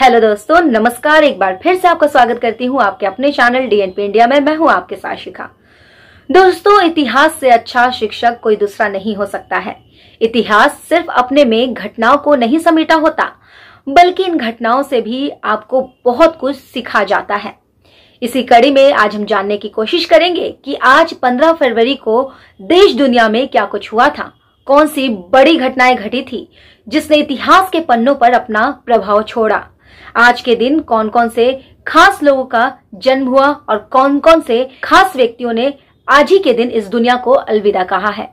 hello दोस्तों नमस्कार एक बार फिर से आपका स्वागत करती हूँ आपके अपने चैनल डीएनपी इंडिया में मैं हूँ आपके साथ शिखा दोस्तों इतिहास से अच्छा शिक्षक कोई दूसरा नहीं हो सकता है इतिहास सिर्फ अपने में घटनाओं को नहीं समेटा होता बल्कि इन घटनाओं से भी आपको बहुत कुछ सिखा जाता है इसी कड़ी में आज हम जानने की कोशिश करेंगे कि आज 15 फरवरी को देश दुनिया में क्या कुछ हुआ था कौन सी बड़ी घटनाएं घटी थी जिसने इतिहास के पन्नों पर अपना प्रभाव छोड़ा आज के दिन कौन कौन से खास लोगों का जन्म हुआ और कौन कौन से खास व्यक्तियों ने आज ही के दिन इस दुनिया को अलविदा कहा है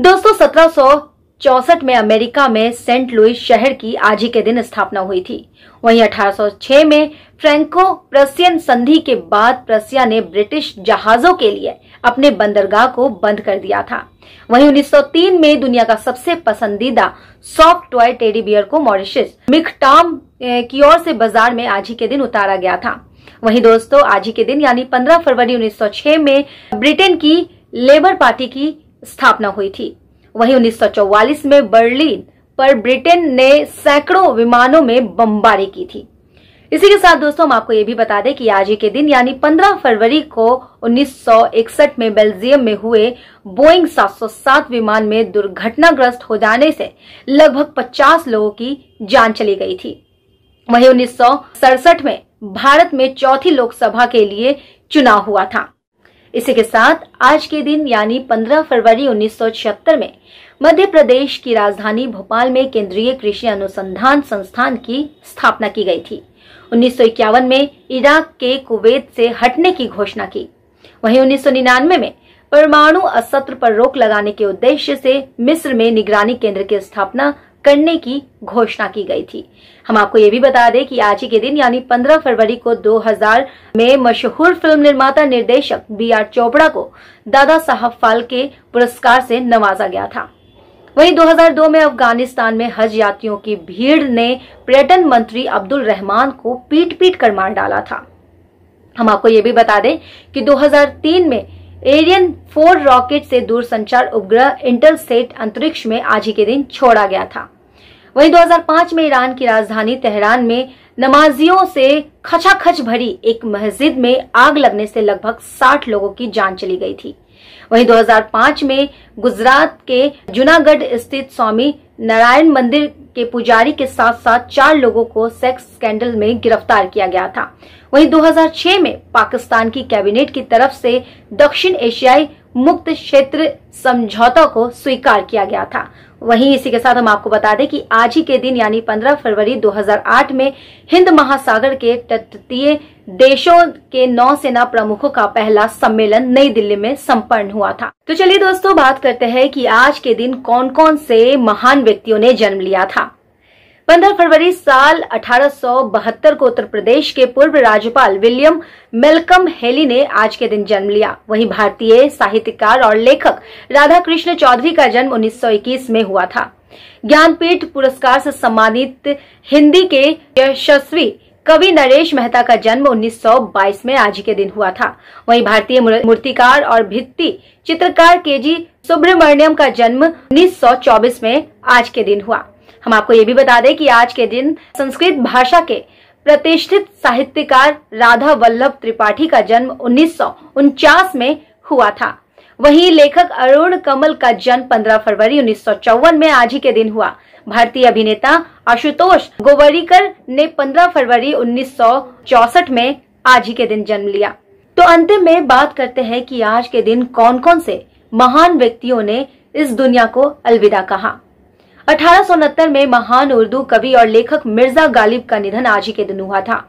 दोस्तों सत्रह चौसठ में अमेरिका में सेंट लुइस शहर की आज ही के दिन स्थापना हुई थी वहीं 1806 में फ्रेंको प्रसियन संधि के बाद प्रसिया ने ब्रिटिश जहाजों के लिए अपने बंदरगाह को बंद कर दिया था वहीं 1903 में दुनिया का सबसे पसंदीदा सॉफ्ट टॉय टेडी बियर को मॉरिशस मिकटॉम की ओर से बाजार में आज ही के दिन उतारा गया था वहीं दोस्तों आज ही के दिन यानी 15 फरवरी 1906 में ब्रिटेन की लेबर पार्टी की स्थापना हुई थी वहीं 1944 में बर्लिन पर ब्रिटेन ने सैकड़ों विमानों में बमबारी की थी इसी के साथ दोस्तों हम आपको ये भी बता दें कि आज ही के दिन यानी 15 फरवरी को 1961 में बेल्जियम में हुए बोइंग 707 विमान में दुर्घटनाग्रस्त हो जाने से लगभग 50 लोगों की जान चली गई थी वहीं उन्नीस में भारत में चौथी लोकसभा के लिए चुनाव हुआ था इसी के साथ आज के दिन यानी 15 फरवरी उन्नीस में मध्य प्रदेश की राजधानी भोपाल में केंद्रीय कृषि अनुसंधान संस्थान की स्थापना की गई थी उन्नीस में इराक के कुवैत से हटने की घोषणा की वहीं 1999 में परमाणु अस्त्र पर रोक लगाने के उद्देश्य से मिस्र में निगरानी केंद्र की के स्थापना करने की घोषणा की गई थी हम आपको ये भी बता दें कि आज ही के दिन यानी 15 फरवरी को 2000 में मशहूर फिल्म निर्माता निर्देशक बी आर चोपड़ा को दादा साहब फाल्के पुरस्कार से नवाजा गया था वहीं 2002 में अफगानिस्तान में हज यात्रियों की भीड़ ने पर्यटन मंत्री अब्दुल रहमान को पीट पीट कर मार डाला था हम आपको ये भी बता दें कि 2003 में एरियन फोर रॉकेट से दूरसंचार उपग्रह इंटरसेट अंतरिक्ष में आज ही के दिन छोड़ा गया था वहीं 2005 में ईरान की राजधानी तेहरान में नमाजियों से खचाखच भरी एक मस्जिद में आग लगने से लगभग 60 लोगों की जान चली गई थी वहीं 2005 में गुजरात के जूनागढ़ स्थित स्वामी नारायण मंदिर के पुजारी के साथ साथ चार लोगों को सेक्स स्कैंडल में गिरफ्तार किया गया था वहीं 2006 में पाकिस्तान की कैबिनेट की तरफ से दक्षिण एशियाई मुक्त क्षेत्र समझौता को स्वीकार किया गया था वहीं इसी के साथ हम आपको बता दें कि आज ही के दिन यानी 15 फरवरी 2008 में हिंद महासागर के तटीय देशों के नौसेना प्रमुखों का पहला सम्मेलन नई दिल्ली में संपन्न हुआ था तो चलिए दोस्तों बात करते हैं कि आज के दिन कौन कौन से महान व्यक्तियों ने जन्म लिया था 15 फरवरी साल 1872 को उत्तर प्रदेश के पूर्व राज्यपाल विलियम मेलकम हेली ने आज के दिन जन्म लिया वहीं भारतीय साहित्यकार और लेखक राधा कृष्ण चौधरी का जन्म 1921 में हुआ था ज्ञानपीठ पुरस्कार से सम्मानित हिंदी के यशस्वी कवि नरेश मेहता का जन्म 1922 में आज के दिन हुआ था वहीं भारतीय मूर्तिकार और भित्ति चित्रकार केजी सुब्रमण्यम का जन्म 1924 में आज के दिन हुआ हम आपको ये भी बता दें कि आज के दिन संस्कृत भाषा के प्रतिष्ठित साहित्यकार राधा वल्लभ त्रिपाठी का जन्म उन्नीस में हुआ था वहीं लेखक अरुण कमल का जन्म 15 फरवरी उन्नीस में आज ही के दिन हुआ भारतीय अभिनेता आशुतोष गोवरीकर ने 15 फरवरी उन्नीस में आज ही के दिन जन्म लिया तो अंतिम में बात करते हैं कि आज के दिन कौन कौन से महान व्यक्तियों ने इस दुनिया को अलविदा कहा अठारह में महान उर्दू कवि और लेखक मिर्जा गालिब का निधन आज ही के दिन हुआ था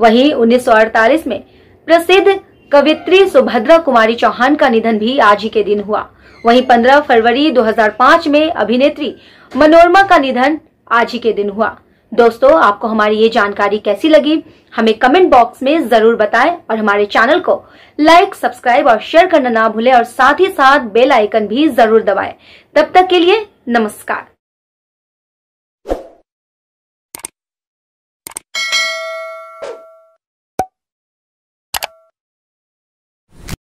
वहीं 1948 में प्रसिद्ध कवित्री सुभद्रा कुमारी चौहान का निधन भी आज ही के दिन हुआ वहीं 15 फरवरी 2005 में अभिनेत्री मनोरमा का निधन आज ही के दिन हुआ दोस्तों आपको हमारी ये जानकारी कैसी लगी हमें कमेंट बॉक्स में जरूर बताएं और हमारे चैनल को लाइक सब्सक्राइब और शेयर करना ना भूलें और साथ ही साथ बेल आइकन भी जरूर दबाएं तब तक के लिए नमस्कार